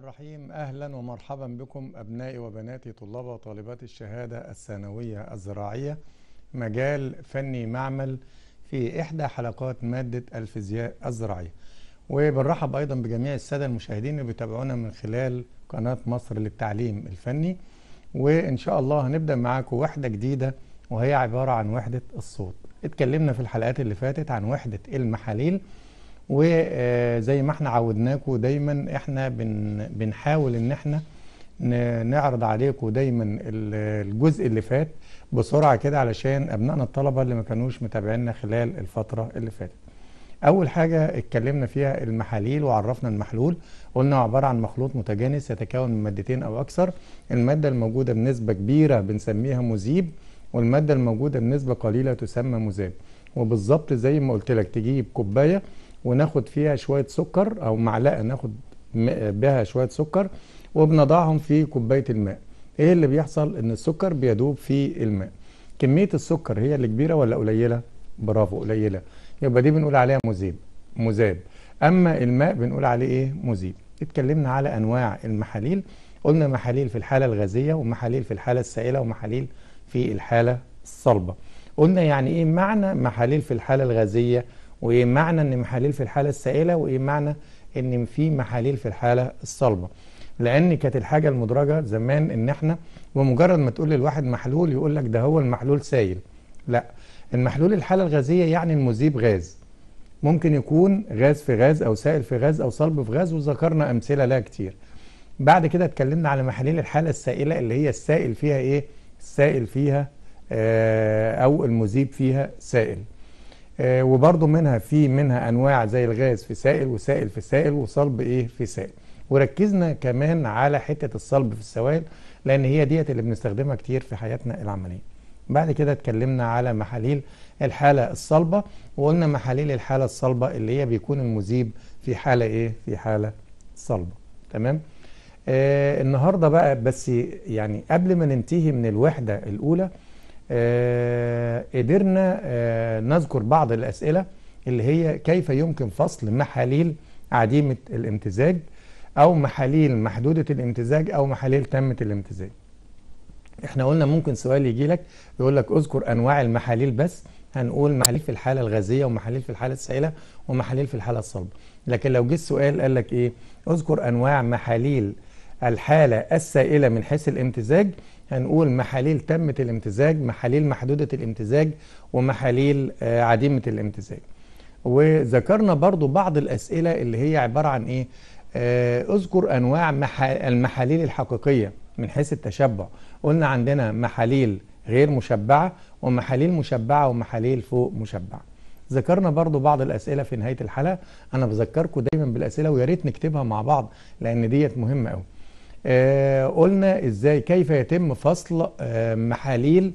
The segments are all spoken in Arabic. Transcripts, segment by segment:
الرحيم أهلا ومرحبا بكم أبنائي وبناتي طلاب وطالبات الشهادة الثانوية الزراعية مجال فني معمل في إحدى حلقات مادة الفيزياء الزراعية وبنرحب أيضا بجميع السادة المشاهدين اللي بيتابعونا من خلال قناة مصر للتعليم الفني وإن شاء الله هنبدأ معاكم وحدة جديدة وهي عبارة عن وحدة الصوت اتكلمنا في الحلقات اللي فاتت عن وحدة المحاليل وزي ما احنا عودناكم دايما احنا بن بنحاول ان احنا نعرض عليكم دايما الجزء اللي فات بسرعه كده علشان ابنائنا الطلبه اللي ما كانوش متابعينا خلال الفتره اللي فاتت. اول حاجه اتكلمنا فيها المحاليل وعرفنا المحلول قلنا عباره عن مخلوط متجانس يتكون من مادتين او اكثر الماده الموجوده بنسبه كبيره بنسميها مذيب والماده الموجوده بنسبه قليله تسمى مذاب وبالظبط زي ما قلت لك تجيب كوبايه وناخد فيها شوية سكر أو معلقة ناخد بها شوية سكر وبنضعهم في كوباية الماء إيه اللي بيحصل إن السكر بيدوب في الماء كمية السكر هي اللي كبيرة ولا قليلة؟ برافو قليلة يبقى دي بنقول عليها مذيب مذاب أما الماء بنقول عليه إيه؟ مذيب اتكلمنا على أنواع المحاليل قلنا محاليل في الحالة الغازية ومحاليل في الحالة السائلة ومحاليل في الحالة الصلبة قلنا يعني إيه معنى محاليل في الحالة الغازية؟ وايه معنى ان محاليل في الحاله السائله وايه معنى ان في محاليل في الحاله الصلبه لان كانت الحاجه المدرجه زمان ان احنا بمجرد ما تقول للواحد محلول يقول لك ده هو المحلول سايل لا المحلول الحاله الغازيه يعني المذيب غاز ممكن يكون غاز في غاز او سائل في غاز او صلب في غاز وذكرنا امثله لها كتير بعد كده اتكلمنا على محاليل الحاله السائله اللي هي السائل فيها ايه السائل فيها آه، او المذيب فيها سائل آه، وبرضو منها في منها انواع زي الغاز في سائل وسائل في سائل وصلب ايه في سائل وركزنا كمان على حته الصلب في السوائل لان هي ديت اللي بنستخدمها كتير في حياتنا العمليه بعد كده اتكلمنا على محاليل الحالة الصلبة وقلنا محاليل الحالة الصلبة اللي هي بيكون المذيب في حالة ايه في حالة صلبة تمام آه النهاردة بقى بس يعني قبل ما ننتهي من الوحدة الأولى آه، قدرنا آه، نذكر بعض الأسئلة اللي هي كيف يمكن فصل محاليل عديمة الامتزاج أو محاليل محدودة الامتزاج أو محاليل تامة الامتزاج احنا قلنا ممكن سؤال يجي لك يقول لك اذكر انواع المحاليل بس هنقول محاليل في الحاله الغازيه ومحاليل في الحاله السائله ومحاليل في الحاله الصلبه لكن لو جه السؤال قال لك ايه اذكر انواع محاليل الحاله السائله من حيث الامتزاج هنقول محاليل تامة الامتزاج محاليل محدودة الامتزاج ومحاليل آه، عديمة الامتزاج وذكرنا برضو بعض الأسئلة اللي هي عبارة عن إيه آه، اذكر أنواع المحاليل الحقيقية من حيث التشبع قلنا عندنا محاليل غير مشبعة ومحاليل مشبعة ومحاليل فوق مشبعة ذكرنا برضو بعض الأسئلة في نهاية الحلقة أنا بذكركم دايما بالأسئلة ويا ريت نكتبها مع بعض لأن ديت مهمة قوي آه قلنا ازاي كيف يتم فصل آه محاليل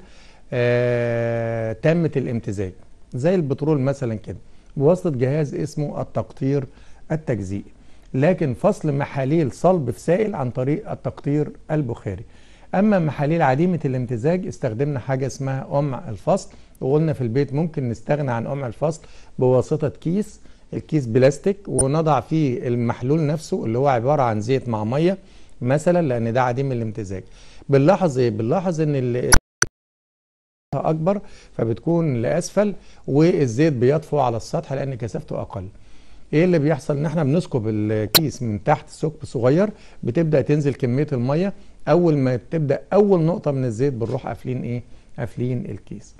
آه تامة الامتزاج زي البترول مثلا كده بواسطة جهاز اسمه التقطير التجزيئي لكن فصل محاليل صلب في سائل عن طريق التقطير البخاري أما محاليل عديمة الامتزاج استخدمنا حاجة اسمها قمع الفصل وقلنا في البيت ممكن نستغنى عن قمع الفصل بواسطة كيس الكيس بلاستيك ونضع فيه المحلول نفسه اللي هو عبارة عن زيت مع مية مثلا لان ده عديم الامتزاج بنلاحظ ايه بنلاحظ ان ال... اكبر فبتكون لاسفل والزيت بيطفو على السطح لان كثافته اقل ايه اللي بيحصل ان احنا بنسكب الكيس من تحت ثقب صغير بتبدا تنزل كميه الميه اول ما تبدا اول نقطه من الزيت بنروح قافلين ايه قافلين الكيس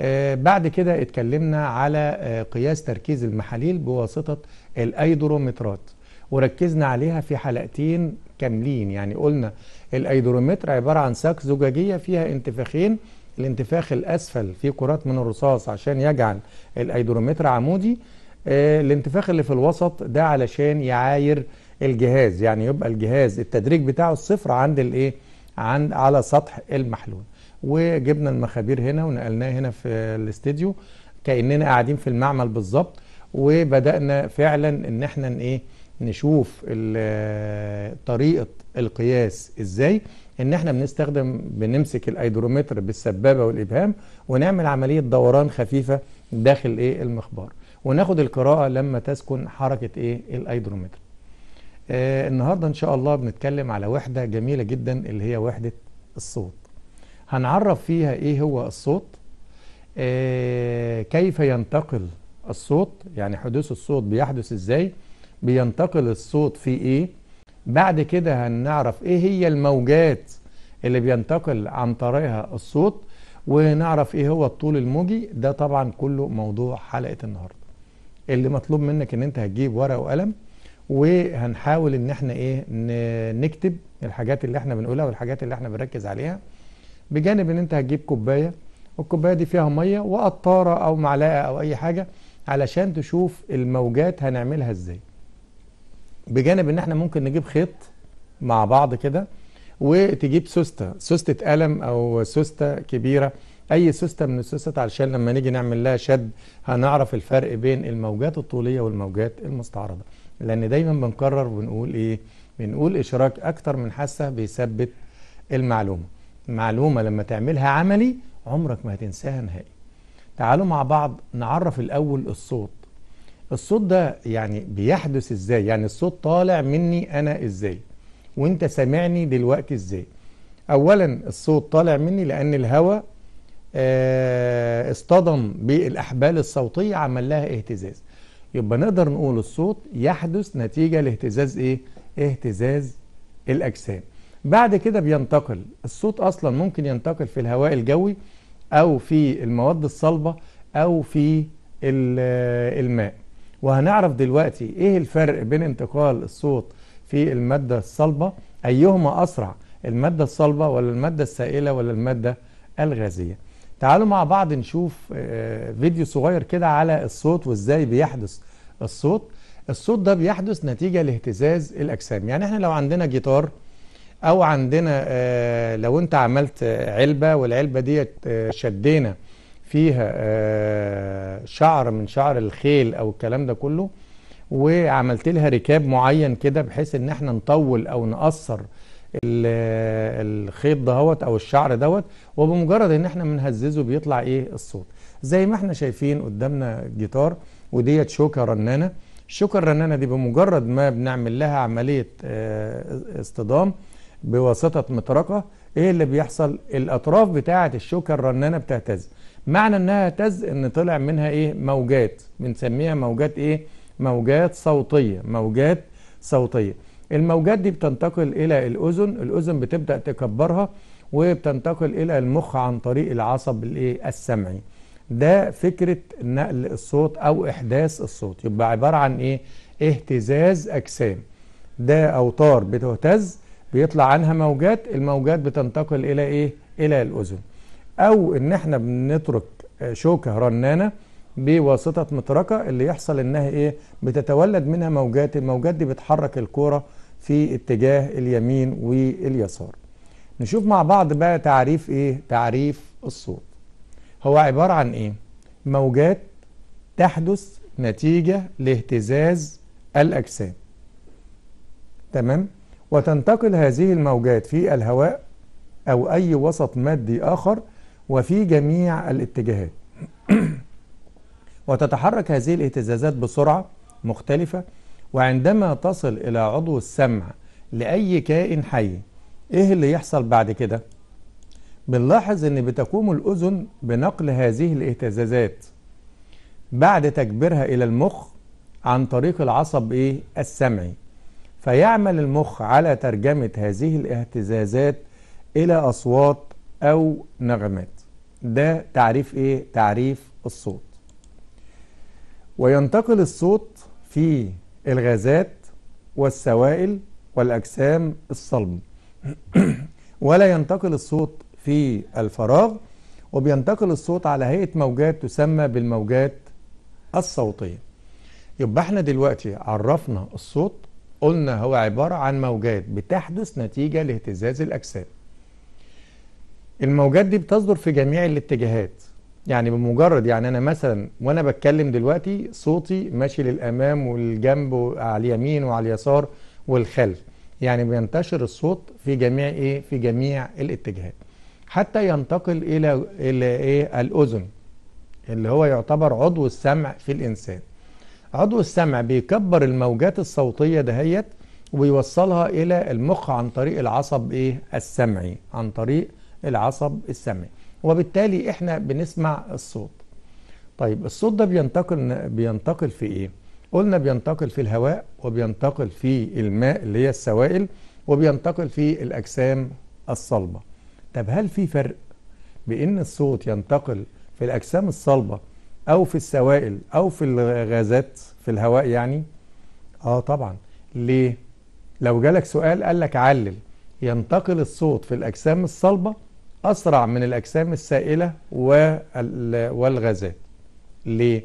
آه بعد كده اتكلمنا على آه قياس تركيز المحاليل بواسطه الايدرومترات وركزنا عليها في حلقتين كاملين يعني قلنا الايدرومتر عباره عن ساك زجاجيه فيها انتفاخين الانتفاخ الاسفل فيه كرات من الرصاص عشان يجعل الايدرومتر عمودي آه الانتفاخ اللي في الوسط ده علشان يعاير الجهاز يعني يبقى الجهاز التدريج بتاعه الصفر عند الايه عند على سطح المحلول وجبنا المخابير هنا ونقلناه هنا في الاستديو كاننا قاعدين في المعمل بالظبط وبدانا فعلا ان احنا ايه نشوف طريقة القياس ازاي ان احنا بنستخدم بنمسك الايدرومتر بالسبابة والابهام ونعمل عملية دوران خفيفة داخل ايه المخبار وناخد القراءة لما تسكن حركة ايه الايدرومتر آه النهاردة ان شاء الله بنتكلم على وحدة جميلة جدا اللي هي وحدة الصوت هنعرف فيها ايه هو الصوت آه كيف ينتقل الصوت يعني حدوث الصوت بيحدث ازاي بينتقل الصوت في ايه بعد كده هنعرف ايه هي الموجات اللي بينتقل عن طريقها الصوت ونعرف ايه هو الطول الموجي ده طبعا كله موضوع حلقة النهاردة اللي مطلوب منك ان انت هتجيب ورقة وقلم وهنحاول ان احنا ايه نكتب الحاجات اللي احنا بنقولها والحاجات اللي احنا بنركز عليها بجانب ان انت هتجيب كوباية والكوباية دي فيها مية وقطارة او معلقة او اي حاجة علشان تشوف الموجات هنعملها ازاي بجانب ان احنا ممكن نجيب خيط مع بعض كده وتجيب سوسته سوسته قلم او سوسته كبيره اي سوسته من السوستات علشان لما نيجي نعمل لها شد هنعرف الفرق بين الموجات الطوليه والموجات المستعرضه لان دايما بنكرر وبنقول ايه بنقول اشراك اكتر من حاسه بيثبت المعلومه المعلومه لما تعملها عملي عمرك ما هتنساها نهائي تعالوا مع بعض نعرف الاول الصوت الصوت ده يعني بيحدث ازاي يعني الصوت طالع مني انا ازاي وانت سامعني دلوقتي ازاي اولا الصوت طالع مني لان الهواء آه اصطدم بالاحبال الصوتيه عمل لها اهتزاز يبقى نقدر نقول الصوت يحدث نتيجه لاهتزاز ايه اهتزاز الاجسام بعد كده بينتقل الصوت اصلا ممكن ينتقل في الهواء الجوي او في المواد الصلبه او في آه، الماء وهنعرف دلوقتي ايه الفرق بين انتقال الصوت في المادة الصلبة ايهما اسرع المادة الصلبة ولا المادة السائلة ولا المادة الغازية تعالوا مع بعض نشوف آه، فيديو صغير كده على الصوت وازاي بيحدث الصوت الصوت ده بيحدث نتيجة لاهتزاز الاجسام يعني احنا لو عندنا جيتار او عندنا آه، لو انت عملت علبة والعلبة دي آه، شدينا فيها آه، شعر من شعر الخيل او الكلام ده كله وعملت لها ركاب معين كده بحيث ان احنا نطول او نقصر آه، الخيط دهوت او الشعر دوت وبمجرد ان احنا بنهززه بيطلع ايه الصوت زي ما احنا شايفين قدامنا جيتار وديت شوكه رنانه الشوكه الرنانه دي بمجرد ما بنعمل لها عمليه آه، اصطدام بواسطه مطرقه ايه اللي بيحصل الاطراف بتاعه الشوكه الرنانه بتهتز معنى انها تز ان طلع منها ايه موجات بنسميها موجات ايه موجات صوتيه موجات صوتيه الموجات دي بتنتقل الى الاذن الاذن بتبدا تكبرها وبتنتقل الى المخ عن طريق العصب الايه السمعي ده فكره نقل الصوت او احداث الصوت يبقى عباره عن ايه اهتزاز اجسام ده اوتار بتهتز بيطلع عنها موجات الموجات بتنتقل الى ايه الى الاذن او ان احنا بنترك آه، شوكه رنانه بواسطه مطرقه اللي يحصل انها ايه بتتولد منها موجات الموجات دي بتحرك الكوره في اتجاه اليمين واليسار نشوف مع بعض بقى تعريف ايه تعريف الصوت هو عباره عن ايه موجات تحدث نتيجه لاهتزاز الاجسام تمام وتنتقل هذه الموجات في الهواء او اي وسط مادي اخر وفي جميع الاتجاهات وتتحرك هذه الاهتزازات بسرعة مختلفة وعندما تصل إلى عضو السمع لأي كائن حي إيه اللي يحصل بعد كده؟ بنلاحظ إن بتقوم الأذن بنقل هذه الاهتزازات بعد تكبيرها إلى المخ عن طريق العصب إيه؟ السمعي فيعمل المخ على ترجمة هذه الاهتزازات إلى أصوات أو نغمات ده تعريف ايه تعريف الصوت وينتقل الصوت في الغازات والسوائل والاجسام الصلبه ولا ينتقل الصوت في الفراغ وبينتقل الصوت على هيئه موجات تسمى بالموجات الصوتيه يبقى احنا دلوقتي عرفنا الصوت قلنا هو عباره عن موجات بتحدث نتيجه لاهتزاز الاجسام الموجات دي بتصدر في جميع الاتجاهات يعني بمجرد يعني انا مثلا وانا بتكلم دلوقتي صوتي ماشي للامام والجنب وعلى اليمين وعلى اليسار والخلف يعني بينتشر الصوت في جميع ايه في جميع الاتجاهات حتى ينتقل الى الى ايه الاذن اللي هو يعتبر عضو السمع في الانسان عضو السمع بيكبر الموجات الصوتيه دهيت ويوصلها الى المخ عن طريق العصب ايه السمعي عن طريق العصب السمعي وبالتالي احنا بنسمع الصوت طيب الصوت ده بينتقل بينتقل في ايه قلنا بينتقل في الهواء وبينتقل في الماء اللي هي السوائل وبينتقل في الاجسام الصلبه طب هل في فرق بان الصوت ينتقل في الاجسام الصلبه او في السوائل او في الغازات في الهواء يعني اه طبعا ليه لو جالك سؤال قال لك علل ينتقل الصوت في الاجسام الصلبه أسرع من الأجسام السائلة والغازات ليه؟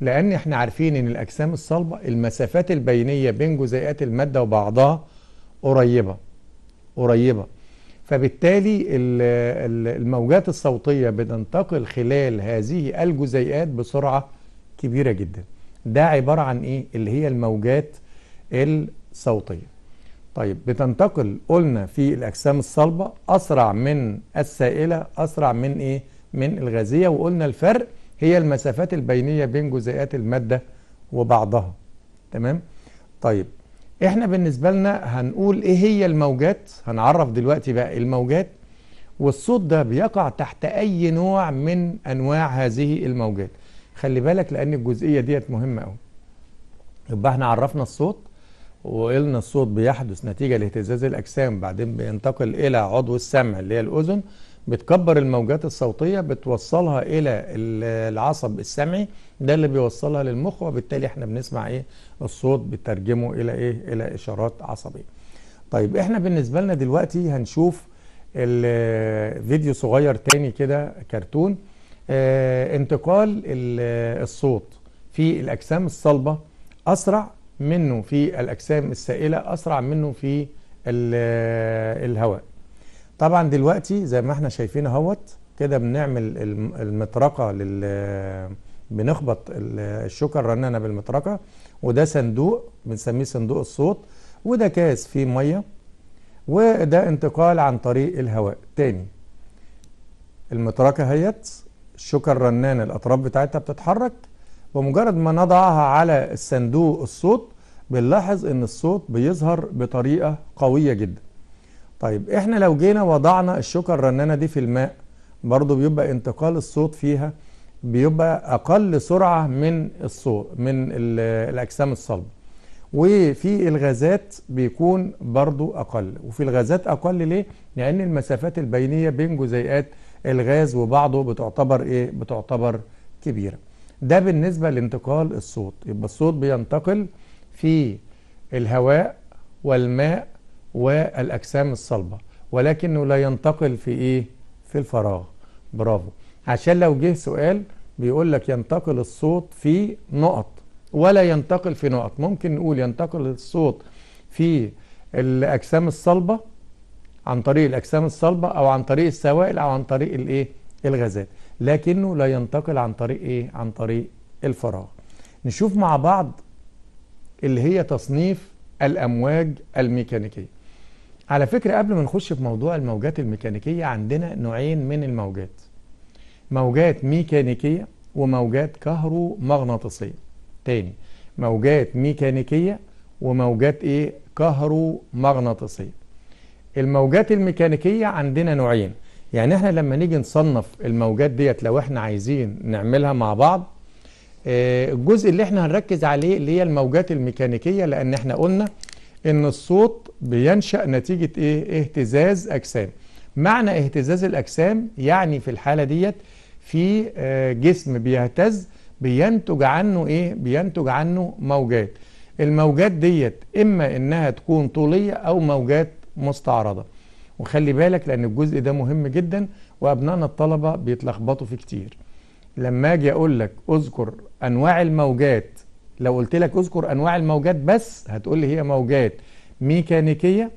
لأن احنا عارفين أن الأجسام الصلبة المسافات البينية بين جزيئات المادة وبعضها قريبة قريبة فبالتالي الموجات الصوتية بتنتقل خلال هذه الجزيئات بسرعة كبيرة جدا ده عبارة عن إيه؟ اللي هي الموجات الصوتية طيب بتنتقل قلنا في الأجسام الصلبة أسرع من السائلة أسرع من إيه؟ من الغازية وقلنا الفرق هي المسافات البينية بين جزيئات المادة وبعضها تمام؟ طيب احنا بالنسبة لنا هنقول ايه هي الموجات هنعرف دلوقتي بقى الموجات والصوت ده بيقع تحت اي نوع من انواع هذه الموجات خلي بالك لان الجزئية ديت مهمة قوي يبقى احنا عرفنا الصوت وقلنا الصوت بيحدث نتيجة لاهتزاز الأجسام بعدين بينتقل إلى عضو السمع اللي هي الأذن بتكبر الموجات الصوتية بتوصلها إلى العصب السمعي ده اللي بيوصلها للمخ وبالتالي احنا بنسمع إيه الصوت بترجمه إلى إيه إلى إشارات عصبية طيب احنا بالنسبة لنا دلوقتي هنشوف الفيديو صغير تاني كده كرتون اه انتقال الصوت في الأجسام الصلبة أسرع منه في الأجسام السائلة أسرع منه في آه، الهواء طبعا دلوقتي زي ما احنا شايفين اهوت كده بنعمل المطرقة لل بنخبط الشوكة الرنانة بالمطرقة وده صندوق بنسميه صندوق الصوت وده كاس فيه مية وده انتقال عن طريق الهواء تاني المطرقة هيت الشوكة الرنانة الأطراف بتاعتها بتتحرك ومجرد ما نضعها على الصندوق الصوت بنلاحظ ان الصوت بيظهر بطريقة قوية جدا طيب احنا لو جينا وضعنا الشوكة الرنانة دي في الماء برضو بيبقى انتقال الصوت فيها بيبقى اقل سرعة من الصوت من الاجسام الصلبة وفي الغازات بيكون برضو اقل وفي الغازات اقل ليه لان المسافات البينيه بين جزيئات الغاز وبعضه بتعتبر ايه بتعتبر كبيره ده بالنسبة لانتقال الصوت يبقى الصوت بينتقل في الهواء والماء والأجسام الصلبة ولكنه لا ينتقل في إيه؟ في الفراغ برافو عشان لو جه سؤال بيقول لك ينتقل الصوت في نقط ولا ينتقل في نقط ممكن نقول ينتقل الصوت في الأجسام الصلبة عن طريق الأجسام الصلبة أو عن طريق السوائل أو عن طريق الإيه؟ الغازات لكنه لا ينتقل عن طريق ايه عن طريق الفراغ نشوف مع بعض اللي هي تصنيف الامواج الميكانيكيه على فكرة قبل ما نخش في موضوع الموجات الميكانيكية عندنا نوعين من الموجات موجات ميكانيكية وموجات كهرومغناطيسية تاني موجات ميكانيكية وموجات ايه كهرومغناطيسية الموجات الميكانيكية عندنا نوعين يعني احنا لما نيجي نصنف الموجات ديت لو احنا عايزين نعملها مع بعض آه، الجزء اللي احنا هنركز عليه اللي هي الموجات الميكانيكيه لان احنا قلنا ان الصوت بينشا نتيجه ايه اهتزاز اجسام معنى اهتزاز الاجسام يعني في الحاله ديت في آه، جسم بيهتز بينتج عنه ايه بينتج عنه موجات الموجات ديت اما انها تكون طوليه او موجات مستعرضه وخلي بالك لأن الجزء ده مهم جدا وأبنائنا الطلبة بيتلخبطوا فيه كتير لما أجي أقول لك أذكر أنواع الموجات لو قلت لك أذكر أنواع الموجات بس هتقول لي هي موجات ميكانيكية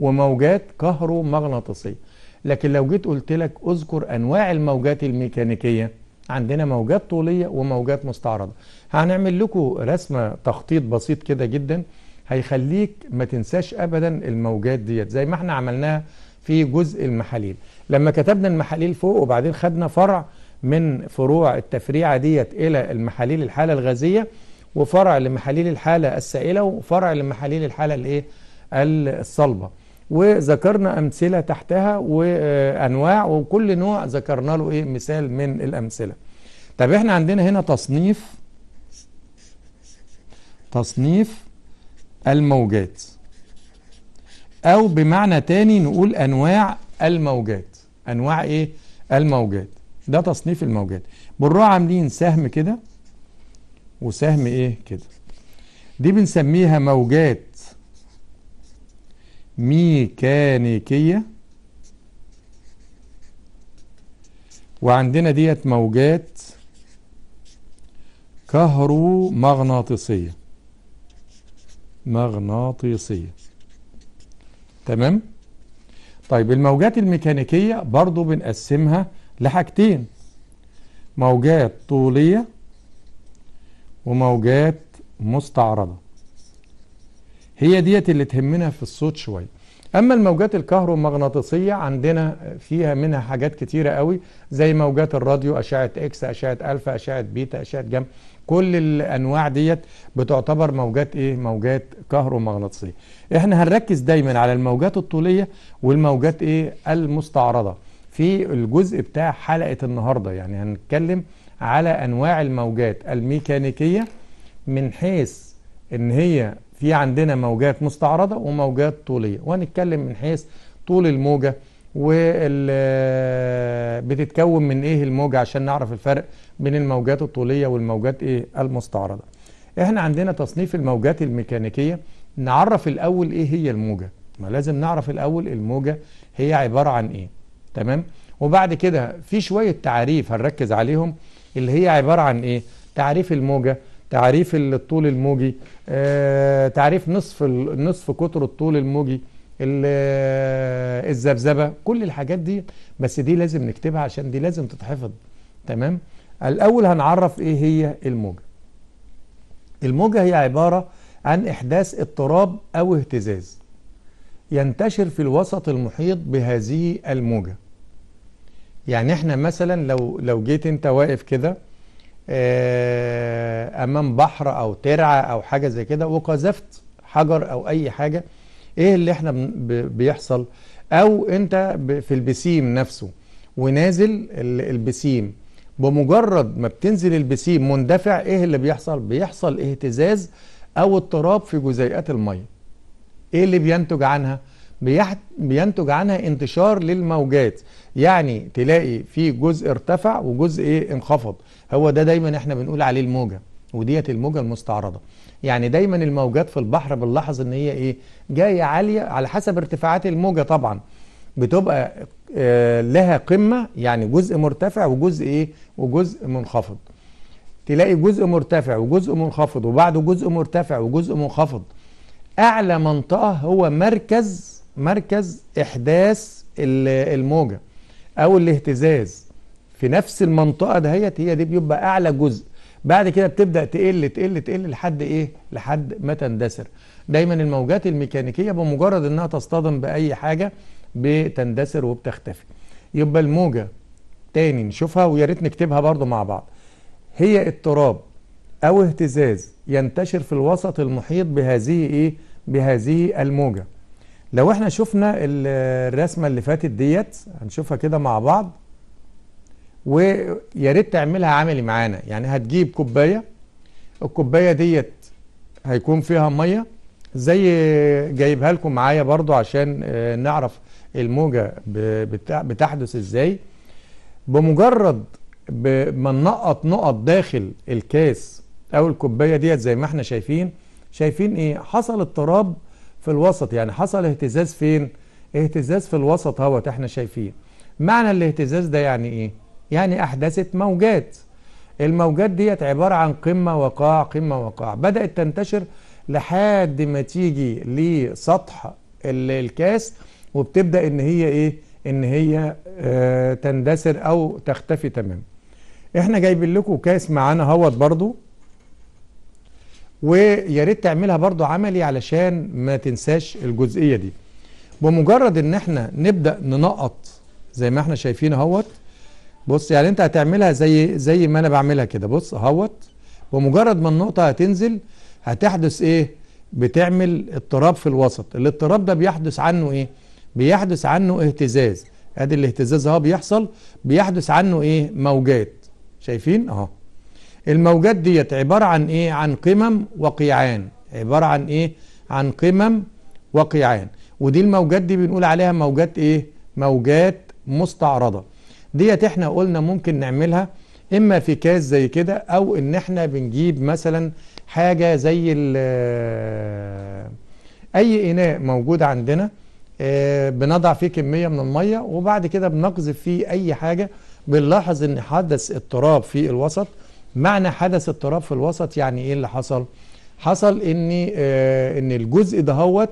وموجات كهرومغناطيسية لكن لو جيت قلت لك أذكر أنواع الموجات الميكانيكية عندنا موجات طولية وموجات مستعرضة هنعمل لكم رسمة تخطيط بسيط كده جدا هيخليك ما تنساش ابدا الموجات ديت زي ما احنا عملناها في جزء المحاليل لما كتبنا المحاليل فوق وبعدين خدنا فرع من فروع التفريعه ديت الى المحاليل الحاله الغازيه وفرع لمحاليل الحاله السائله وفرع لمحاليل الحاله الايه الصلبه وذكرنا امثله تحتها وانواع وكل نوع ذكرنا له ايه مثال من الامثله طب احنا عندنا هنا تصنيف تصنيف الموجات أو بمعنى تاني نقول أنواع الموجات أنواع إيه؟ الموجات ده تصنيف الموجات بالراء عاملين سهم كده وسهم إيه كده دي بنسميها موجات ميكانيكية وعندنا ديت موجات كهرومغناطيسية مغناطيسية تمام طيب الموجات الميكانيكية برضو بنقسمها لحاجتين موجات طولية وموجات مستعرضة هي ديت اللي تهمنا في الصوت شوية أما الموجات الكهرومغناطيسية عندنا فيها منها حاجات كتيرة قوي زي موجات الراديو أشعة إكس أشعة ألفا أشعة بيتا أشعة جام كل الانواع ديت بتعتبر موجات ايه موجات كهرومغناطيسيه احنا هنركز دايما على الموجات الطوليه والموجات ايه المستعرضه في الجزء بتاع حلقه النهارده يعني هنتكلم على انواع الموجات الميكانيكيه من حيث ان هي في عندنا موجات مستعرضه وموجات طوليه وهنتكلم من حيث طول الموجه وبتتكون بتتكون من ايه الموجه عشان نعرف الفرق من الموجات الطولية والموجات ايه المستعرضة احنا عندنا تصنيف الموجات الميكانيكية نعرف الاول ايه هي الموجة ما لازم نعرف الاول الموجة هي عبارة عن ايه تمام وبعد كده في شوية تعريف هنركز عليهم اللي هي عبارة عن ايه تعريف الموجة تعريف الطول الموجي آه، تعريف نصف نصف قطر الطول الموجي الذبذبه كل الحاجات دي بس دي لازم نكتبها عشان دي لازم تتحفظ تمام الأول هنعرف إيه هي الموجة الموجة هي عبارة عن إحداث اضطراب أو اهتزاز ينتشر في الوسط المحيط بهذه الموجة يعني احنا مثلا لو لو جيت انت واقف كده آه، امام بحر او ترعه او حاجه زي كده وقذفت حجر او اي حاجه ايه اللي احنا بيحصل او انت في البسيم نفسه ونازل البسيم بمجرد ما بتنزل البسي مندفع ايه اللي بيحصل بيحصل اهتزاز او اضطراب في جزيئات الميه ايه اللي بينتج عنها بينتج عنها انتشار للموجات يعني تلاقي في جزء ارتفع وجزء ايه انخفض هو ده دايما احنا بنقول عليه الموجه وديت الموجه المستعرضه يعني دايما الموجات في البحر بنلاحظ ان هي ايه جايه عاليه على حسب ارتفاعات الموجه طبعا بتبقى آه، لها قمه يعني جزء مرتفع وجزء ايه وجزء منخفض تلاقي جزء مرتفع وجزء منخفض وبعده جزء مرتفع وجزء منخفض اعلى منطقه هو مركز مركز احداث الموجه او الاهتزاز في نفس المنطقه دهيت هي دي بيبقى اعلى جزء بعد كده بتبدا تقل تقل تقل لحد ايه لحد ما تندثر دايما الموجات الميكانيكيه بمجرد انها تصطدم باي حاجه بتندثر وبتختفي يبقى الموجه تاني نشوفها ويا ريت نكتبها برضو مع بعض هي اضطراب او اهتزاز ينتشر في الوسط المحيط بهذه ايه بهذه الموجه لو احنا شفنا الرسمه اللي فاتت ديت هنشوفها كده مع بعض ويا ريت تعملها عملي معانا يعني هتجيب كوبايه الكوبايه ديت هيكون فيها ميه زي جايبها لكم معايا برضو عشان آه، نعرف الموجه بتحدث ازاي بمجرد ما نقط نقط داخل الكاس او الكوبايه ديت زي ما احنا شايفين شايفين ايه حصل اضطراب في الوسط يعني حصل اهتزاز فين اهتزاز في الوسط اهوت احنا شايفين معنى الاهتزاز ده يعني ايه يعني احدثت موجات الموجات ديت عباره عن قمه وقاع قمه وقاع بدات تنتشر لحد ما تيجي لسطح الكاس وبتبدا ان هي ايه ان هي آه تندثر او تختفي تماما احنا جايبين لكم كاس معانا اهوت برضو ويا ريت تعملها برضو عملي علشان ما تنساش الجزئيه دي بمجرد ان احنا نبدا ننقط زي ما احنا شايفين اهوت بص يعني انت هتعملها زي زي ما انا بعملها كده بص اهوت بمجرد ما النقطه هتنزل هتحدث ايه بتعمل اضطراب في الوسط الاضطراب ده بيحدث عنه ايه بيحدث عنه اهتزاز ادي الاهتزاز اهو بيحصل بيحدث عنه ايه موجات شايفين اهو الموجات ديت عبارة عن ايه عن قمم وقيعان عبارة عن ايه عن قمم وقيعان ودي الموجات دي بنقول عليها موجات ايه موجات مستعرضة ديت احنا قلنا ممكن نعملها اما في كاس زي كده او ان احنا بنجيب مثلا حاجة زي آه، اي اناء موجود عندنا آه، بنضع فيه كمية من المية وبعد كده بنقذف فيه أي حاجة بنلاحظ إن حدث اضطراب في الوسط معنى حدث اضطراب في الوسط يعني إيه اللي حصل؟ حصل إن آه، إن الجزء دهوت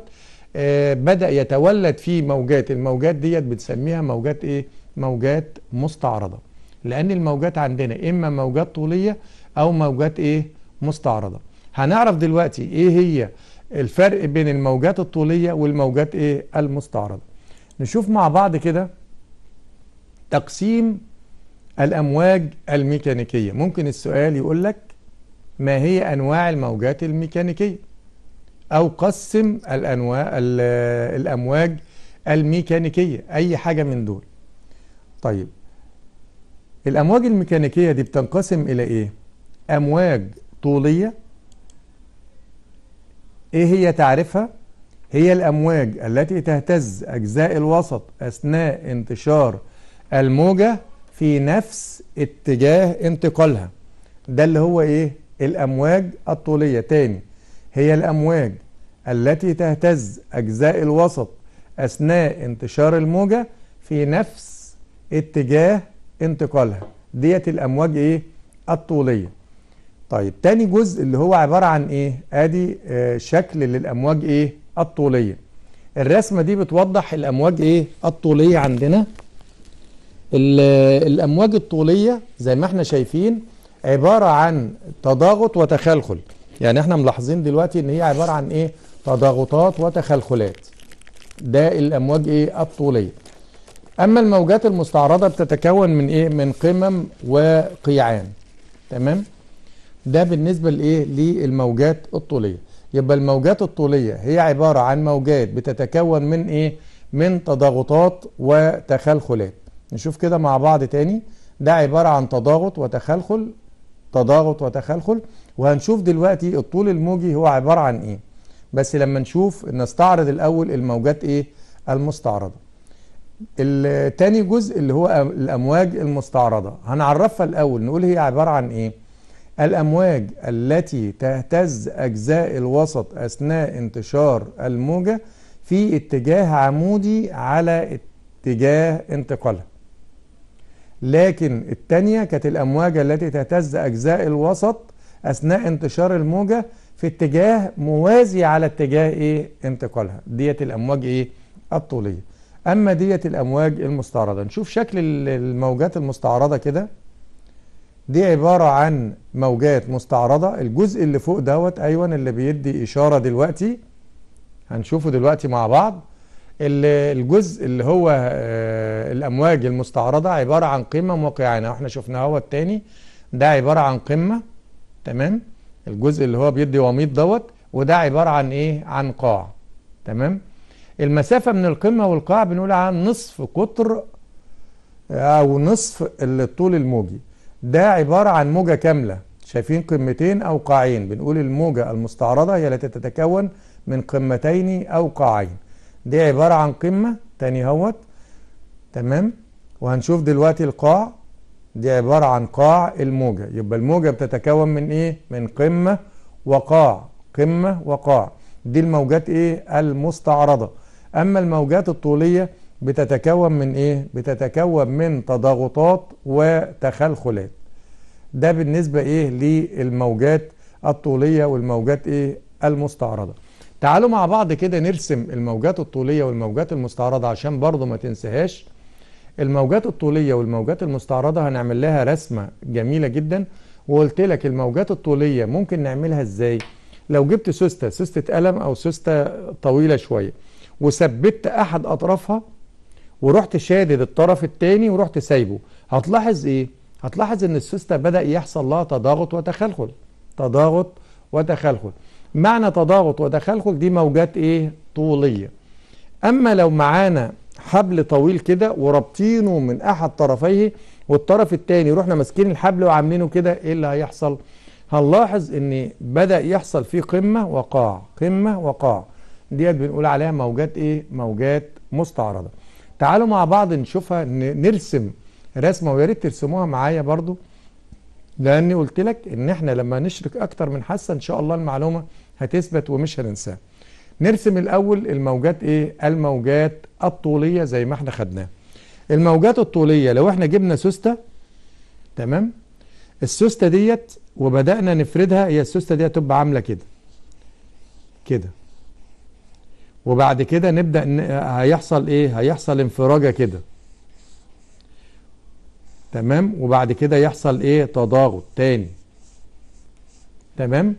آه، بدأ يتولد فيه موجات الموجات ديت بنسميها موجات إيه؟ موجات مستعرضة لأن الموجات عندنا إما موجات طولية أو موجات إيه؟ مستعرضة هنعرف دلوقتي إيه هي الفرق بين الموجات الطولية والموجات ايه المستعرضة نشوف مع بعض كده تقسيم الأمواج الميكانيكية ممكن السؤال يقول لك ما هي أنواع الموجات الميكانيكية أو قسم الأنواع آه، الأمواج الميكانيكية أي حاجة من دول طيب الأمواج الميكانيكية دي بتنقسم إلى إيه؟ أمواج طولية إيه هي تعريفها؟ هي الأمواج التي تهتز أجزاء الوسط أثناء انتشار الموجة في نفس اتجاه انتقالها ده اللي هو إيه؟ الأمواج الطولية تاني هي الأمواج التي تهتز أجزاء الوسط أثناء انتشار الموجة في نفس اتجاه انتقالها ديت الأمواج إيه؟ الطولية طيب تاني جزء اللي هو عبارة عن ايه ادي آه شكل للامواج ايه الطولية الرسمة دي بتوضح الامواج ايه الطولية عندنا الامواج الطولية زي ما احنا شايفين عبارة عن تضاغط وتخلخل يعني احنا ملاحظين دلوقتي ان هي عبارة عن ايه تضاغطات وتخلخلات ده الامواج ايه الطولية اما الموجات المستعرضة بتتكون من ايه من قمم وقيعان تمام ده بالنسبة لإيه للموجات الطولية يبقى الموجات الطولية هي عبارة عن موجات بتتكون من إيه من تضاغطات وتخلخلات نشوف كده مع بعض تاني ده عبارة عن تضاغط وتخلخل تضاغط وتخلخل وهنشوف دلوقتي الطول الموجي هو عبارة عن إيه بس لما نشوف نستعرض الأول الموجات إيه المستعرضة التاني جزء اللي هو الأمواج المستعرضة هنعرفها الأول نقول هي عبارة عن إيه الأمواج التي تهتز أجزاء الوسط أثناء انتشار الموجة في اتجاه عمودي على اتجاه انتقالها لكن التانية كانت الأمواج التي تهتز أجزاء الوسط أثناء انتشار الموجة في اتجاه موازي على اتجاه إيه انتقالها ديت الأمواج إيه الطولية أما ديت الأمواج المستعرضة نشوف شكل الموجات المستعرضة كده دي عبارة عن موجات مستعرضة الجزء اللي فوق دوت أيوة اللي بيدي إشارة دلوقتي هنشوفه دلوقتي مع بعض الجزء اللي هو آه، الأمواج المستعرضة عبارة عن قمم وقيعان احنا شفناه هو التاني ده عبارة عن قمة تمام الجزء اللي هو بيدي وميض دوت وده عبارة عن إيه عن قاع تمام المسافة من القمة والقاع بنقول عن نصف قطر آه، أو نصف الطول الموجي ده عبارة عن موجة كاملة شايفين قمتين أو قاعين بنقول الموجة المستعرضة هي التي تتكون من قمتين أو قاعين دي عبارة عن قمة تاني هوت تمام وهنشوف دلوقتي القاع دي عبارة عن قاع الموجة يبقى الموجة بتتكون من إيه؟ من قمة وقاع قمة وقاع دي الموجات إيه؟ المستعرضة أما الموجات الطولية بتتكون من ايه بتتكون من تضاغطات وتخلخلات ده بالنسبه ايه للموجات الطوليه والموجات ايه المستعرضه تعالوا مع بعض كده نرسم الموجات الطوليه والموجات المستعرضه عشان برضو ما تنساهاش الموجات الطوليه والموجات المستعرضه هنعمل لها رسمه جميله جدا وقلت لك الموجات الطوليه ممكن نعملها ازاي لو جبت سوسته سوسته قلم او سوسته طويله شويه وثبت احد اطرافها ورحت شادد الطرف الثاني ورحت سايبه هتلاحظ ايه هتلاحظ ان السيستم بدا يحصل لها تضاغط وتخلخل تضاغط وتخلخل معنى تضاغط وتخلخل دي موجات ايه طوليه اما لو معانا حبل طويل كده ورابطينه من احد طرفيه والطرف الثاني رحنا ماسكين الحبل وعاملينه كده ايه اللي هيحصل هنلاحظ ان بدا يحصل فيه قمه وقاع قمه وقاع ديت بنقول عليها موجات ايه موجات مستعرضه تعالوا مع بعض نشوفها نرسم رسمه ويا ريت ترسموها معايا برضو لاني قلت لك ان احنا لما نشرك اكتر من حاسه ان شاء الله المعلومه هتثبت ومش هننساها نرسم الاول الموجات ايه الموجات الطوليه زي ما احنا خدناها الموجات الطوليه لو احنا جبنا سوسته تمام السوسته ديت وبدانا نفردها هي السوسته ديت تبقى عامله كده كده وبعد كده نبدأ هيحصل ايه هيحصل انفراجة كده تمام وبعد كده يحصل ايه تضاغط تاني تمام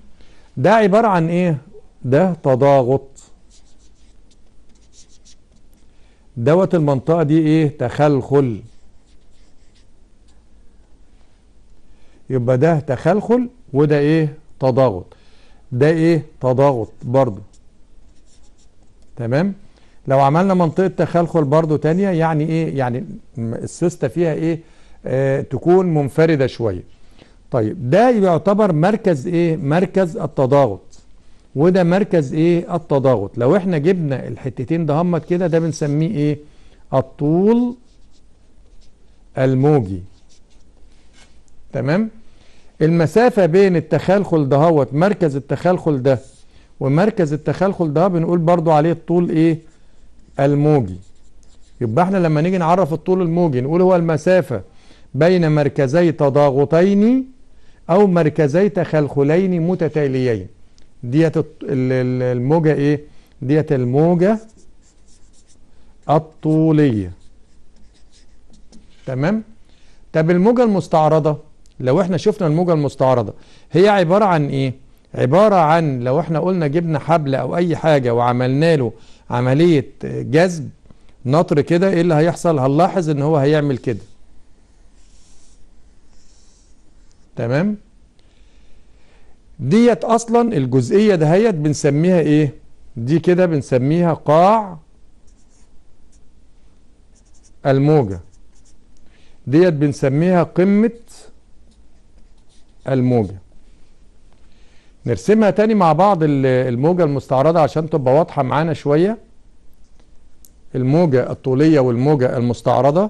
ده عبارة عن ايه ده تضاغط دوت المنطقة دي ايه تخلخل يبقى ده تخلخل وده ايه تضاغط ده ايه تضاغط برضه تمام لو عملنا منطقه تخلخل برضو تانية يعني ايه يعني السوسته فيها ايه آه تكون منفرده شويه طيب ده يعتبر مركز ايه مركز التضاغط وده مركز ايه التضاغط لو احنا جبنا الحتتين ده همت كده ده بنسميه ايه الطول الموجي تمام المسافه بين التخلخل دهوت مركز التخلخل ده ومركز التخلخل ده بنقول برضو عليه الطول ايه الموجي يبقى احنا لما نيجي نعرف الطول الموجي نقول هو المسافة بين مركزي تضاغطين او مركزي تخلخلين متتاليين ديت الموجة ايه ديت الموجة الطولية تمام طب الموجة المستعرضة لو احنا شفنا الموجة المستعرضة هي عبارة عن ايه عبارة عن لو احنا قلنا جبنا حبل او اي حاجة وعملنا له عملية جذب نطر كده ايه اللي هيحصل هنلاحظ ان هو هيعمل كده تمام ديت اصلا الجزئية دهيت بنسميها ايه دي كده بنسميها قاع الموجة ديت بنسميها قمة الموجة نرسمها تاني مع بعض الموجة المستعرضة عشان تبقى واضحة معانا شوية الموجة الطولية والموجة المستعرضة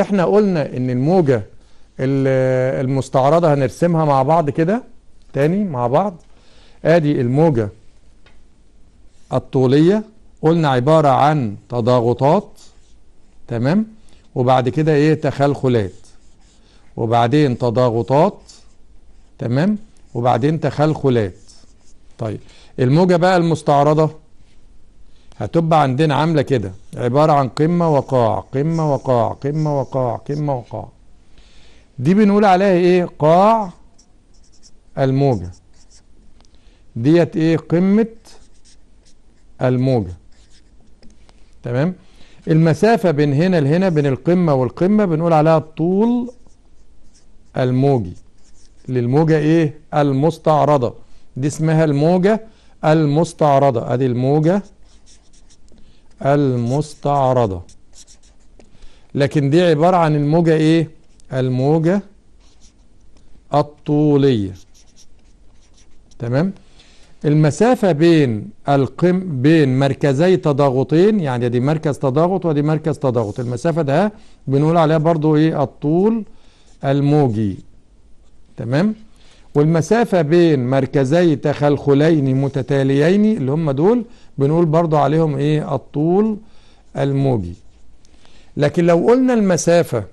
احنا قلنا ان الموجة المستعرضة هنرسمها مع بعض كده تاني مع بعض ادي الموجة الطولية قلنا عبارة عن تضاغطات تمام وبعد كده ايه تخلخلات وبعدين تضاغطات تمام وبعدين تخلخلات طيب الموجة بقى المستعرضة هتبقى عندنا عاملة كده عبارة عن قمة وقاع قمة وقاع قمة وقاع قمة وقاع دي بنقول عليها ايه قاع الموجة ديت ايه قمة الموجة تمام المسافة بين هنا لهنا بين القمة والقمة بنقول عليها الطول الموجي للموجة ايه المستعرضة دي اسمها الموجة المستعرضة ادي الموجة المستعرضة لكن دي عبارة عن الموجة ايه الموجة الطولية تمام المسافة بين القم بين مركزي تضاغطين يعني دي مركز تضاغط ودي مركز تضاغط المسافة ده بنقول عليها برضو ايه الطول الموجي تمام والمسافة بين مركزي تخلخلين متتاليين اللي هم دول بنقول برضو عليهم ايه الطول الموجي لكن لو قلنا المسافة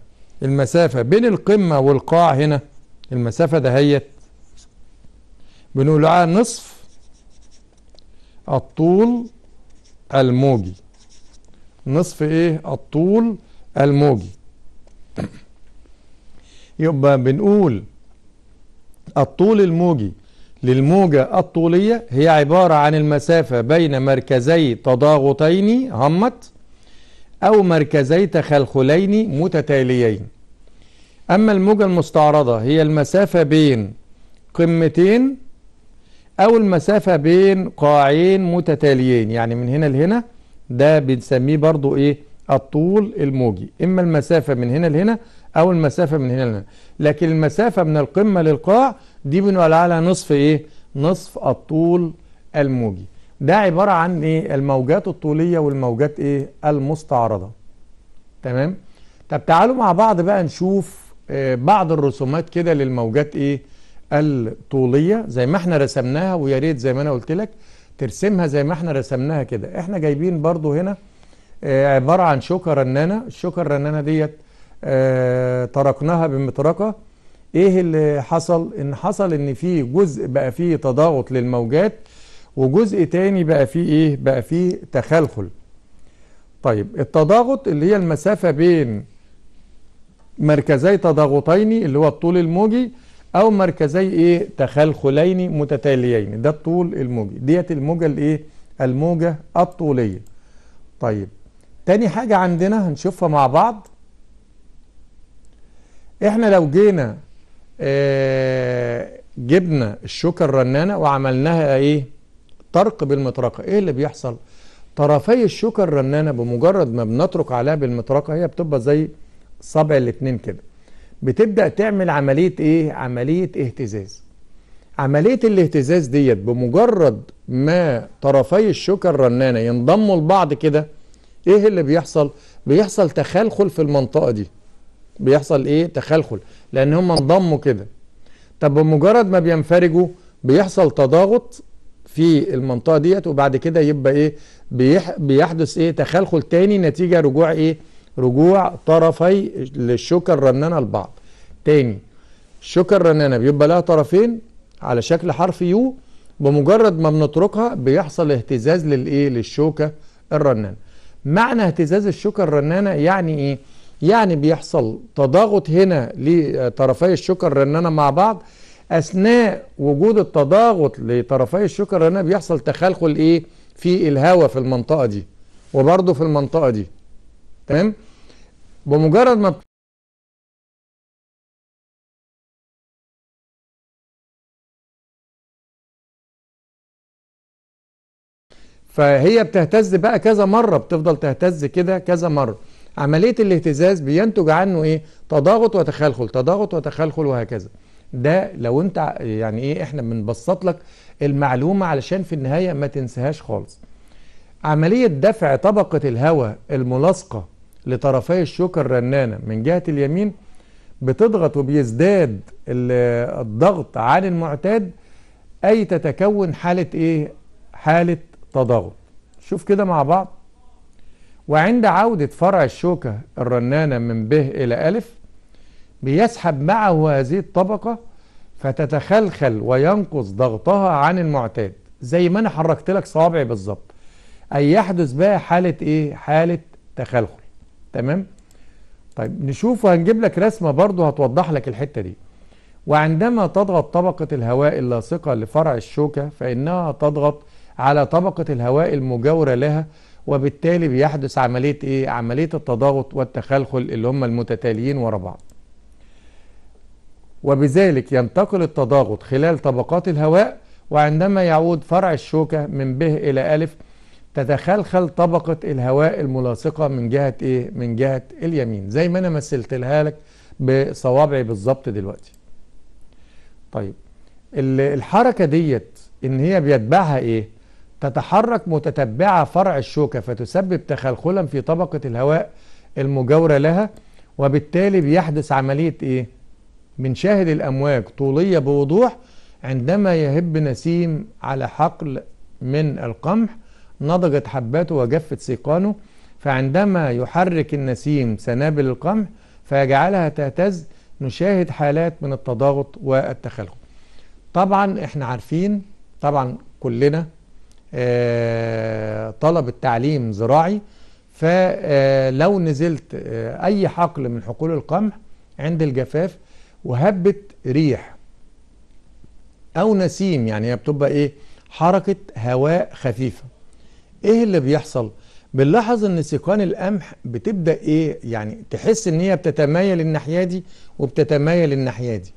المسافة بين القمة والقاع هنا المسافة ده هيت بنقول على نصف الطول الموجي نصف ايه الطول الموجي يبقى بنقول الطول الموجي للموجة الطولية هي عبارة عن المسافة بين مركزي تضاغطين همت أو مركزي تخلخلين متتاليين أما الموجة المستعرضة هي المسافة بين قمتين أو المسافة بين قاعين متتاليين يعني من هنا لهنا ده بنسميه برضو إيه الطول الموجي إما المسافة من هنا لهنا أو المسافة من هنا لهنا لكن المسافة من القمة للقاع دي بنقول عليها نصف إيه؟ نصف الطول الموجي ده عبارة عن إيه؟ الموجات الطولية والموجات إيه؟ المستعرضة تمام؟ طب تعالوا مع بعض بقى نشوف آه، بعض الرسومات كده للموجات إيه؟ الطولية زي ما احنا رسمناها ويا ريت زي ما أنا قلت لك ترسمها زي ما احنا رسمناها كده احنا جايبين برضو هنا آه، عبارة عن شوكة رنانة الشوكة الرنانة ديت آه، تركناها بمطرقه ايه اللي حصل ان حصل ان في جزء بقى فيه تضاغط للموجات وجزء تاني بقى فيه ايه بقى فيه تخلخل طيب التضاغط اللي هي المسافه بين مركزي تضاغطين اللي هو الطول الموجي او مركزي ايه تخلخلين متتاليين ده الطول الموجي ديت الموجه الايه الموجه الطوليه طيب تاني حاجه عندنا هنشوفها مع بعض احنا لو جينا آه، جبنا الشوكة الرنانة وعملناها ايه طرق بالمطرقة ايه اللي بيحصل طرفي الشوكة الرنانة بمجرد ما بنطرق عليها بالمطرقة هي بتبقى زي صبع الاثنين كده بتبدأ تعمل عملية ايه عملية اهتزاز عملية الاهتزاز ديت بمجرد ما طرفي الشوكة الرنانة ينضموا لبعض كده ايه اللي بيحصل بيحصل تخلخل في المنطقة دي بيحصل ايه تخلخل لان هم انضموا كده طب بمجرد ما بينفرجوا بيحصل تضاغط في المنطقه ديت وبعد كده يبقى ايه بيح بيحدث ايه تخلخل تاني نتيجه رجوع ايه رجوع طرفي للشوكه الرنانه لبعض تاني الشوكه الرنانه بيبقى لها طرفين على شكل حرف يو بمجرد ما بنتركها بيحصل اهتزاز للايه للشوكه الرنانه معنى اهتزاز الشوكه الرنانه يعني ايه يعني بيحصل تضاغط هنا لطرفي الشكر الرنانة مع بعض أثناء وجود التضاغط لطرفي الشكر الرنانة بيحصل تخلخل إيه في الهواء في المنطقة دي وبرضه في المنطقة دي تمام بمجرد ما فهي بتهتز بقى كذا مرة بتفضل تهتز كده كذا مرة عملية الاهتزاز بينتج عنه ايه تضاغط وتخلخل تضاغط وتخلخل وهكذا ده لو انت يعني ايه احنا بنبسط لك المعلومة علشان في النهاية ما تنسهاش خالص عملية دفع طبقة الهواء الملاصقة لطرفي الشوكة الرنانة من جهة اليمين بتضغط وبيزداد الضغط عن المعتاد اي تتكون حالة ايه حالة تضاغط شوف كده مع بعض وعند عودة فرع الشوكة الرنانة من ب إلى ألف بيسحب معه هذه الطبقة فتتخلخل وينقص ضغطها عن المعتاد زي ما أنا حركت لك صوابعي بالظبط أي يحدث بقى حالة إيه؟ حالة تخلخل تمام؟ طيب نشوف وهنجيب لك رسمة برضو هتوضح لك الحتة دي وعندما تضغط طبقة الهواء اللاصقة لفرع الشوكة فإنها تضغط على طبقة الهواء المجاورة لها وبالتالي بيحدث عملية ايه عملية التضاغط والتخلخل اللي هم المتتاليين ورا بعض وبذلك ينتقل التضاغط خلال طبقات الهواء وعندما يعود فرع الشوكة من ب إلى ألف تتخلخل طبقة الهواء الملاصقة من جهة إيه؟ من جهة اليمين زي ما أنا مثلت لها لك بصوابعي بالظبط دلوقتي. طيب الحركة ديت إن هي بيتبعها إيه؟ تتحرك متتبعة فرع الشوكة فتسبب تخلخلا في طبقة الهواء المجاورة لها وبالتالي بيحدث عملية إيه؟ بنشاهد الأمواج طولية بوضوح عندما يهب نسيم على حقل من القمح نضجت حباته وجفت سيقانه فعندما يحرك النسيم سنابل القمح فيجعلها تهتز نشاهد حالات من التضاغط والتخلخل طبعا احنا عارفين طبعا كلنا آه، طلب التعليم زراعي فلو نزلت آه، أي حقل من حقول القمح عند الجفاف وهبت ريح أو نسيم يعني هي بتبقى إيه حركة هواء خفيفة إيه اللي بيحصل؟ بنلاحظ ان سيقان القمح بتبدا ايه يعني تحس ان هي بتتمايل الناحيه دي وبتتمايل الناحيه دي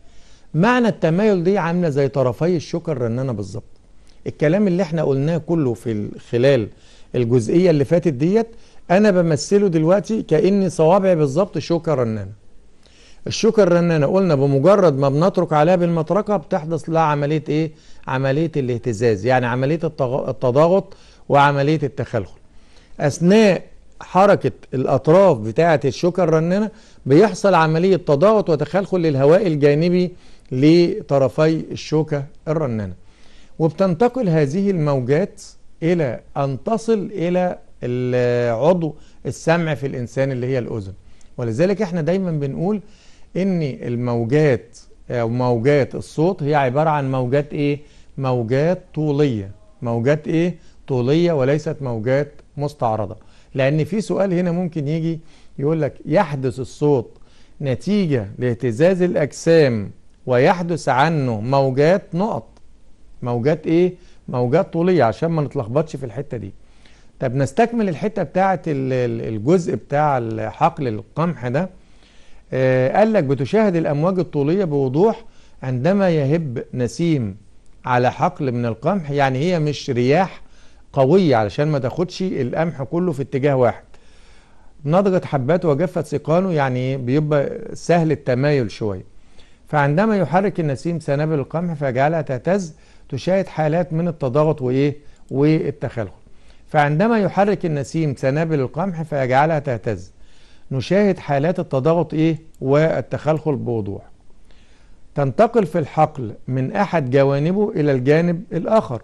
معنى التمايل دي عامله زي طرفي الشوكه الرنانه بالظبط الكلام اللي احنا قلناه كله في خلال الجزئية اللي فاتت ديت أنا بمثله دلوقتي كأن صوابعي بالظبط شوكة رنانة الشوكة الرنانة قلنا بمجرد ما بنترك عليها بالمطرقة بتحدث لها عملية إيه؟ عملية الاهتزاز يعني عملية التضاغط وعملية التخلخل أثناء حركة الأطراف بتاعة الشوكة الرنانة بيحصل عملية تضاغط وتخلخل للهواء الجانبي لطرفي الشوكة الرنانة وبتنتقل هذه الموجات إلى أن تصل إلى العضو السمع في الإنسان اللي هي الأذن ولذلك احنا دايما بنقول ان الموجات أو موجات الصوت هي عبارة عن موجات ايه؟ موجات طولية موجات ايه؟ طولية وليست موجات مستعرضة لأن في سؤال هنا ممكن يجي يقول لك يحدث الصوت نتيجة لاهتزاز الأجسام ويحدث عنه موجات نقط موجات ايه موجات طوليه عشان ما نتلخبطش في الحته دي طب نستكمل الحته بتاعه الجزء بتاع حقل القمح ده آه قال لك بتشاهد الامواج الطوليه بوضوح عندما يهب نسيم على حقل من القمح يعني هي مش رياح قويه علشان ما تاخدش القمح كله في اتجاه واحد نضجت حبات وجفت سيقانه يعني بيبقى سهل التمايل شويه فعندما يحرك النسيم سنابل القمح فيجعلها تهتز تشاهد حالات من التضاغط وايه والتخلخل فعندما يحرك النسيم سنابل القمح فيجعلها تهتز نشاهد حالات التضاغط ايه والتخلخل بوضوح تنتقل في الحقل من احد جوانبه الى الجانب الاخر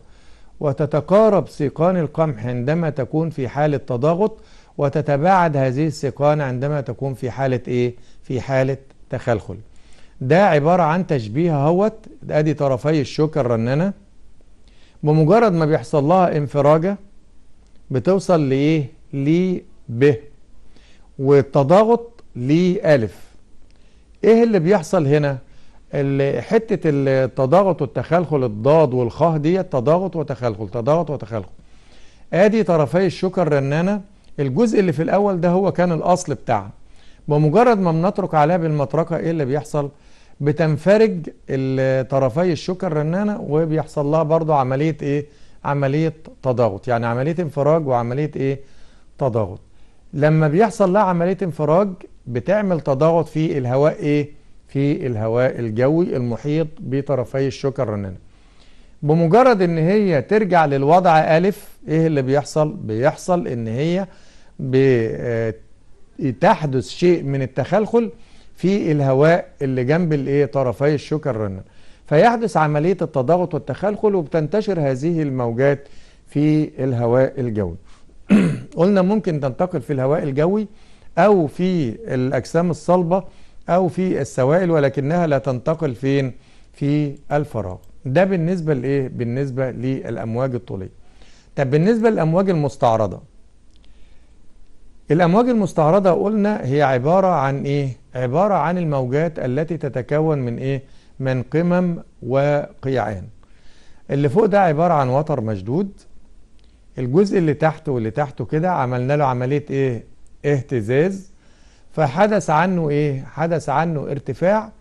وتتقارب سيقان القمح عندما تكون في حالة تضاغط وتتباعد هذه السيقان عندما تكون في حالة ايه في حالة تخلخل ده عبارة عن تشبيه اهوت ادي طرفي الشوكة الرنانة بمجرد ما بيحصل لها انفراجة بتوصل لإيه؟ ل ب والتضاغط ل ألف إيه اللي بيحصل هنا؟ حتة التضاغط والتخلخل الضاد والخاء دي تضاغط وتخلخل تضاغط وتخلخل ادي طرفي الشوكة الرنانة الجزء اللي في الأول ده هو كان الأصل بتاعها بمجرد ما بنترك عليها بالمطرقة إيه اللي بيحصل؟ بتنفرج طرفي الشوكة الرنانة وبيحصل لها برضه عملية ايه عملية تضاغط يعني عملية انفراج وعملية ايه تضاغط لما بيحصل لها عملية انفراج بتعمل تضاغط في الهواء ايه في الهواء الجوي المحيط بطرفي الشوكة الرنانة بمجرد ان هي ترجع للوضع ألف ايه اللي بيحصل بيحصل ان هي بتحدث آه، شيء من التخلخل في الهواء اللي جنب الايه طرفي الشوكر الرنة فيحدث عملية التضاغط والتخلخل وبتنتشر هذه الموجات في الهواء الجوي قلنا ممكن تنتقل في الهواء الجوي أو في الأجسام الصلبة أو في السوائل ولكنها لا تنتقل فين في الفراغ ده بالنسبة لإيه؟ بالنسبة للأمواج الطولية طب بالنسبة للأمواج المستعرضة الأمواج المستعرضة قلنا هي عبارة عن إيه؟ عبارة عن الموجات التي تتكون من إيه؟ من قمم وقيعان اللي فوق ده عبارة عن وتر مشدود الجزء اللي تحته واللي تحته كده عملنا له عملية إيه؟ اهتزاز فحدث عنه إيه؟ حدث عنه ارتفاع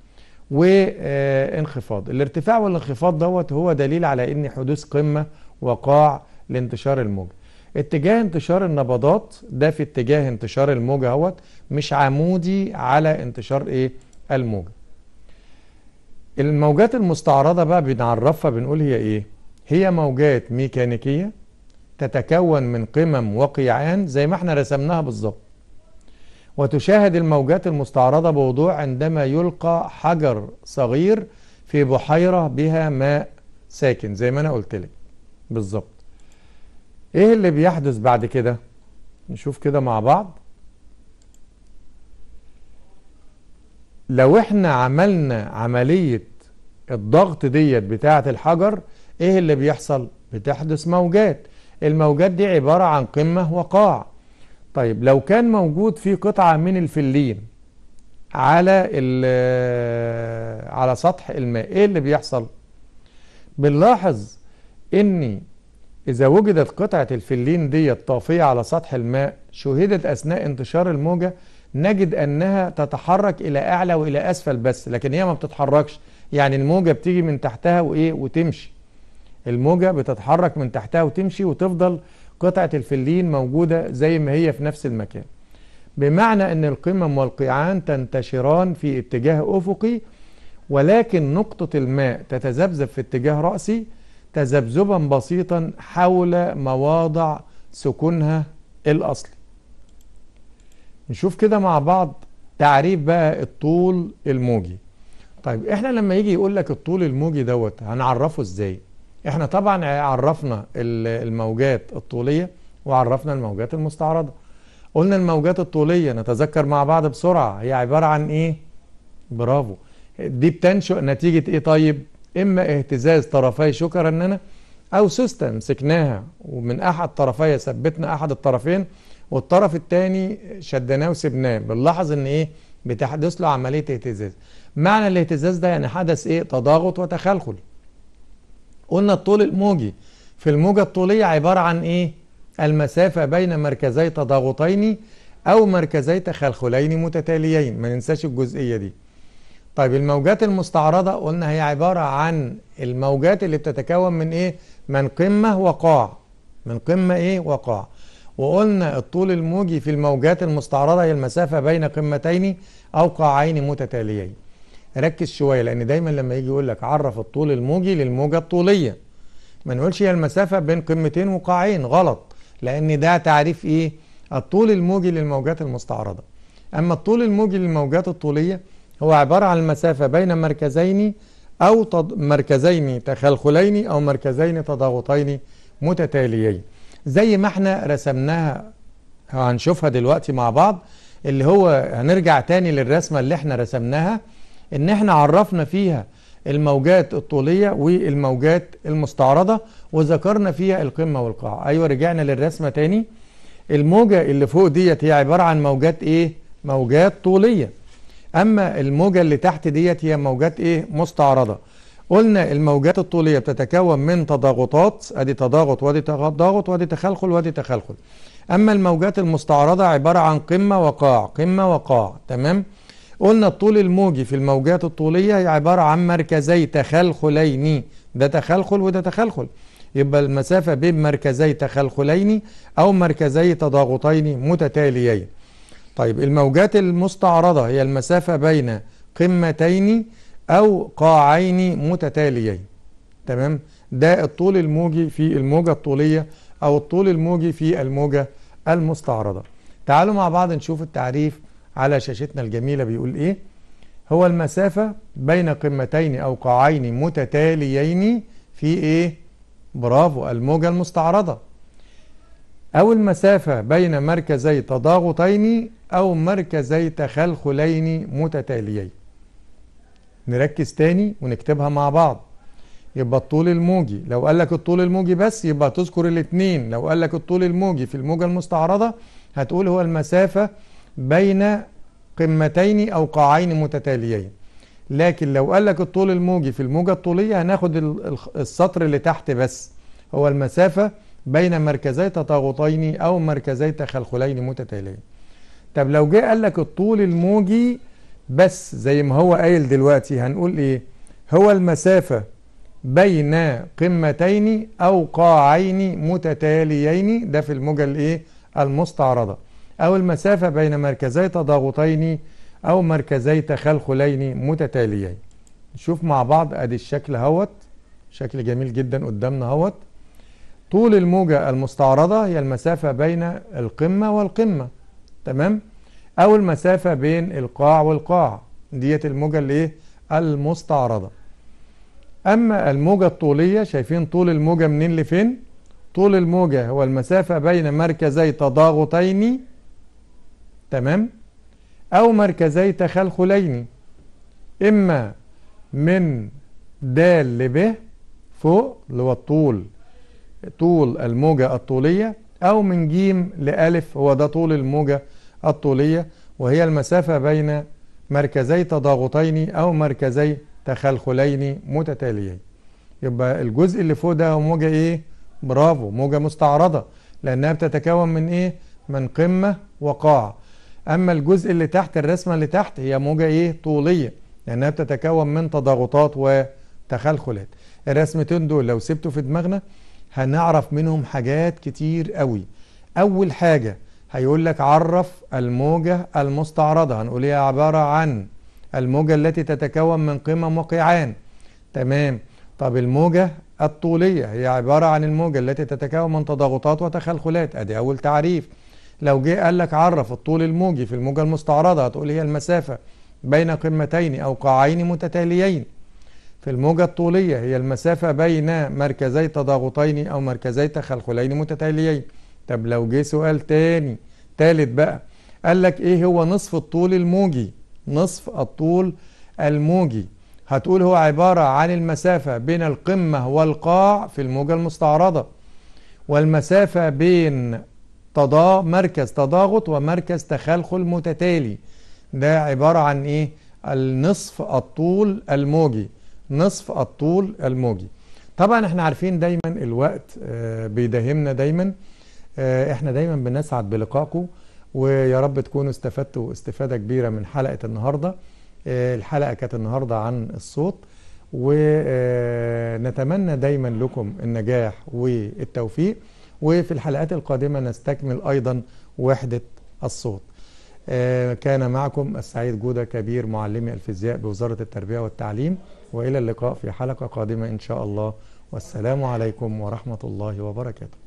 وانخفاض آه، الارتفاع والانخفاض دوت هو دليل على ان حدوث قمة وقاع لانتشار الموجة اتجاه انتشار النبضات ده في اتجاه انتشار الموجة هوت مش عمودي على انتشار ايه الموجة الموجات المستعرضة بقى بنعرفها بنقول هي ايه هي موجات ميكانيكية تتكون من قمم وقيعان زي ما احنا رسمناها بالظبط وتشاهد الموجات المستعرضة بوضوح عندما يلقى حجر صغير في بحيرة بها ماء ساكن زي ما انا قلت لك بالظبط ايه اللي بيحدث بعد كده نشوف كده مع بعض لو احنا عملنا عملية الضغط ديت بتاعة الحجر ايه اللي بيحصل بتحدث موجات الموجات دي عبارة عن قمة وقاع طيب لو كان موجود في قطعة من الفلين على على سطح الماء ايه اللي بيحصل بنلاحظ ان إذا وجدت قطعة الفلين دي طافية على سطح الماء شهدت أثناء انتشار الموجة نجد أنها تتحرك إلى أعلى وإلى أسفل بس لكن هي ما بتتحركش يعني الموجة بتيجي من تحتها وإيه وتمشي الموجة بتتحرك من تحتها وتمشي وتفضل قطعة الفلين موجودة زي ما هي في نفس المكان بمعنى أن القمم والقيعان تنتشران في اتجاه أفقي ولكن نقطة الماء تتذبذب في اتجاه رأسي تذبذبا بسيطا حول مواضع سكونها الأصلي نشوف كده مع بعض تعريف بقى الطول الموجي طيب احنا لما يجي يقول لك الطول الموجي دوت هنعرفه ازاي احنا طبعا عرفنا الموجات الطولية وعرفنا الموجات المستعرضة قلنا الموجات الطولية نتذكر مع بعض بسرعة هي عبارة عن ايه برافو دي بتنشئ نتيجة ايه طيب إما اهتزاز طرفي شكرا أو سيستم مسكناها ومن أحد طرفي ثبتنا أحد الطرفين والطرف الثاني شدناه وسبناه بنلاحظ إن إيه بتحدث له عملية اهتزاز معنى الاهتزاز ده يعني حدث إيه تضاغط وتخلخل قلنا الطول الموجي في الموجة الطولية عبارة عن إيه المسافة بين مركزي تضاغطين أو مركزي تخلخلين متتاليين ما ننساش الجزئية دي طيب الموجات المستعرضة قلنا هي عبارة عن الموجات اللي بتتكون من ايه من قمة وقاع من قمة ايه وقاع وقلنا الطول الموجي في الموجات المستعرضة هي المسافة بين قمتين أو قاعين متتاليين ركز شوية لأن دايما لما يجي يقول لك عرف الطول الموجي للموجة الطولية ما نقولش هي المسافة بين قمتين وقاعين غلط لأن ده تعريف إيه الطول الموجي للموجات المستعرضة أما الطول الموجي للموجات الطولية هو عبارة عن المسافة بين مركزين أو تض... مركزين تخلخلين أو مركزين تضاغطين متتاليين زي ما احنا رسمناها هنشوفها دلوقتي مع بعض اللي هو هنرجع تاني للرسمة اللي احنا رسمناها ان احنا عرفنا فيها الموجات الطولية والموجات المستعرضة وذكرنا فيها القمة والقاع ايوه رجعنا للرسمة تاني الموجة اللي فوق ديت هي عبارة عن موجات ايه موجات طولية أما الموجة اللي تحت ديت هي موجات إيه مستعرضة قلنا الموجات الطولية بتتكون من تضاغطات أدي تضاغط وأدي تضاغط وأدي تخلخل وأدي تخلخل أما الموجات المستعرضة عبارة عن قمة وقاع قمة وقاع تمام قلنا الطول الموجي في الموجات الطولية هي عبارة عن مركزي تخلخلين ده تخلخل وده تخلخل يبقى المسافة بين مركزي تخلخلين أو مركزي تضاغطين متتاليين طيب الموجات المستعرضة هي المسافة بين قمتين أو قاعين متتاليين تمام ده الطول الموجي في الموجة الطولية أو الطول الموجي في الموجة المستعرضة تعالوا مع بعض نشوف التعريف على شاشتنا الجميلة بيقول إيه هو المسافة بين قمتين أو قاعين متتاليين في إيه برافو الموجة المستعرضة أو المسافة بين مركزي تضاغطين أو مركزي تخلخلين متتاليين نركز تاني ونكتبها مع بعض يبقى الطول الموجي لو قال لك الطول الموجي بس يبقى تذكر الاثنين لو قال لك الطول الموجي في الموجة المستعرضة هتقول هو المسافة بين قمتين أو قاعين متتاليين لكن لو قال لك الطول الموجي في الموجة الطولية هناخد السطر اللي تحت بس هو المسافة بين مركزي تطاغطين أو مركزي تخلخلين متتاليين طب لو جه قال لك الطول الموجي بس زي ما هو قايل دلوقتي هنقول إيه هو المسافة بين قمتين أو قاعين متتاليين ده في الموجة الإيه المستعرضة أو المسافة بين مركزي تضاغطين أو مركزي تخلخلين متتاليين نشوف مع بعض أدي الشكل هوت شكل جميل جدا قدامنا هوت طول الموجة المستعرضة هي المسافة بين القمة والقمة تمام أو المسافة بين القاع والقاع ديت الموجة اللي إيه المستعرضة أما الموجة الطولية شايفين طول الموجة منين لفين طول الموجة هو المسافة بين مركزي تضاغطين تمام أو مركزي تخلخلين إما من د ب فوق اللي هو الطول طول الموجة الطولية أو من جيم لألف هو ده طول الموجة الطولية وهي المسافة بين مركزي تضاغطين أو مركزي تخلخلين متتاليين يبقى الجزء اللي فوق ده هو موجة إيه؟ برافو موجة مستعرضة لأنها بتتكون من إيه؟ من قمة وقاع أما الجزء اللي تحت الرسمة اللي تحت هي موجة إيه؟ طولية لأنها بتتكون من تضاغطات وتخلخلات الرسمتين دول لو سبته في دماغنا هنعرف منهم حاجات كتير قوي أول حاجة هيقول لك عرف الموجة المستعرضة هنقول هي عبارة عن الموجة التي تتكون من قمم وقيعان تمام طب الموجة الطولية هي عبارة عن الموجة التي تتكون من تضاغطات وتخلخلات ادي أول تعريف لو جه قال لك عرف الطول الموجي في الموجة المستعرضة هتقول هي المسافة بين قمتين أو قاعين متتاليين في الموجة الطولية هي المسافة بين مركزي تضاغطين أو مركزي تخلخلين متتاليين طب لو جه سؤال تاني تالت بقى قال لك إيه هو نصف الطول الموجي نصف الطول الموجي هتقول هو عبارة عن المسافة بين القمة والقاع في الموجة المستعرضة والمسافة بين تضا مركز تضاغط ومركز تخلخل متتالي ده عبارة عن إيه النصف الطول الموجي نصف الطول الموجي طبعا احنا عارفين دايما الوقت آه، بيداهمنا دايما آه، احنا دايما بنسعد بلقائكم ويا رب تكونوا استفدتوا استفادة كبيرة من حلقة النهاردة آه، الحلقة كانت النهاردة عن الصوت ونتمنى دايما لكم النجاح والتوفيق وفي الحلقات القادمة نستكمل أيضا وحدة الصوت كان معكم السعيد جودة كبير معلمي الفيزياء بوزارة التربية والتعليم والى اللقاء في حلقه قادمه ان شاء الله والسلام عليكم ورحمه الله وبركاته